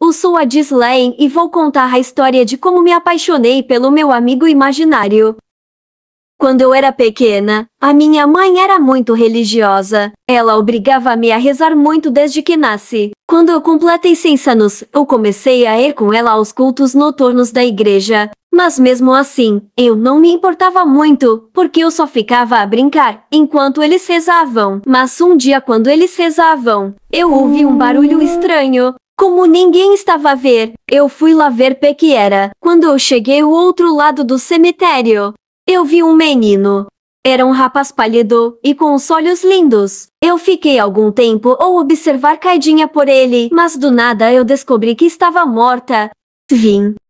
eu sou a Dislaine e vou contar a história de como me apaixonei pelo meu amigo imaginário. Quando eu era pequena, a minha mãe era muito religiosa. Ela obrigava-me a rezar muito desde que nasci. Quando eu completei seis anos, eu comecei a ir com ela aos cultos noturnos da igreja. Mas mesmo assim, eu não me importava muito, porque eu só ficava a brincar enquanto eles rezavam. Mas um dia quando eles rezavam, eu ouvi um barulho estranho. Como ninguém estava a ver, eu fui lá ver pé que era. Quando eu cheguei ao outro lado do cemitério, eu vi um menino. Era um rapaz pálido e com os olhos lindos. Eu fiquei algum tempo ou observar Caidinha por ele, mas do nada eu descobri que estava morta. Vim.